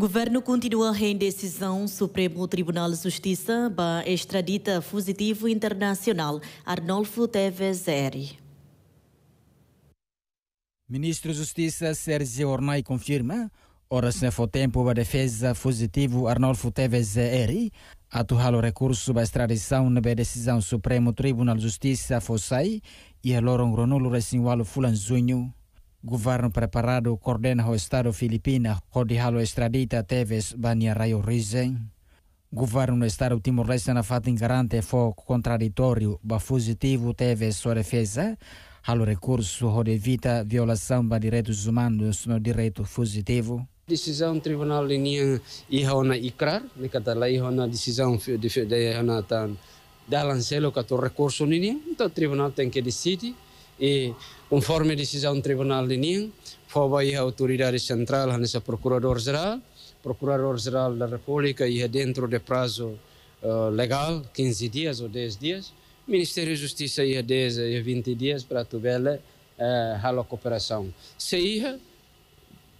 Governo continua em decisão. Supremo Tribunal de Justiça ba extradita fugitivo internacional Arnolfo Teves Eri. Ministro da Justiça Sérgio Ornai confirma Ora, se for tempo para defesa fugitivo Arnolfo Teves Eri, atuar o recurso para extradição na decisão Supremo Tribunal de Justiça Fossai e a Loron Gronolo Recinwalo Fulanzunho. Governo preparado coordena o Estado filipino, rodihalo estradita teves bania raio risen. Governo do Estado Timor-Leste na fatin garante é foco contraditório, bafusitivo teves sua defesa, halo recurso evita violação ba direitos humanos no direito fugitivo. decisão tribunal linha ihona ikrar ni kata la na decisão de de ihona tan tá- dalancelo é o recurso linha então o tribunal tem que decidir e conforme decisão do Tribunal de Ninho, foi a autoridade central, a Procurador-Geral, Procurador-Geral da República e é dentro de prazo uh, legal, 15 dias ou 10 dias, Ministério da Justiça ia 10 e 20 é é dias para Tubela uh, eh, a cooperação. Se ia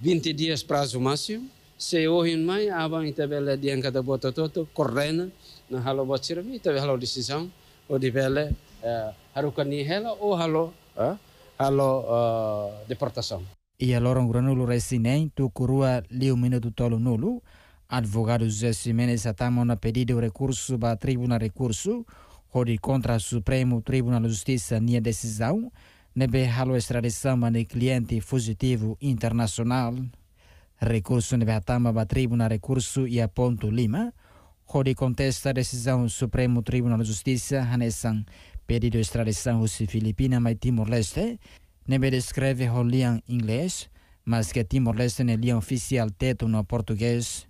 20 dias prazo máximo, se hoje em maio, avan ah, e Tubela de Ancada Botototo, correndo, na Halo Botirami, Tubela decisão, ou de Bela eh, harukani hela ou halo eh, halo eh, deportação. E a Granulo Granulu tu curua Liu Minuto Tolo Nulo, advogado José atama Atamona pedido recurso para tribuna Recurso, onde contra o Supremo Tribunal de Justiça nia decisão, nebe halo extradição de cliente fugitivo internacional. Recurso nebe Atama para tribuna Recurso e a Ponto Lima, Rodi contesta a decisão do Supremo Tribunal de Justiça, Hanessan, pedido de extradição russa Filipina e Timor-Leste. Nebe descreve o inglês, mas que Timor-Leste é lian oficial teto no português.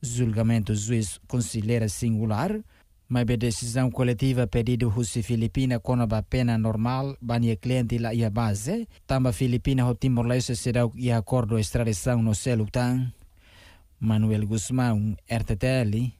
Julgamento juiz considera singular, mas a decisão coletiva pedido russa Filipina com a pena normal, banha cliente lá e a base. Tamba Filipina ou Timor-Leste será o acordo de extradição no seu Manuel Guzmão, RTTL.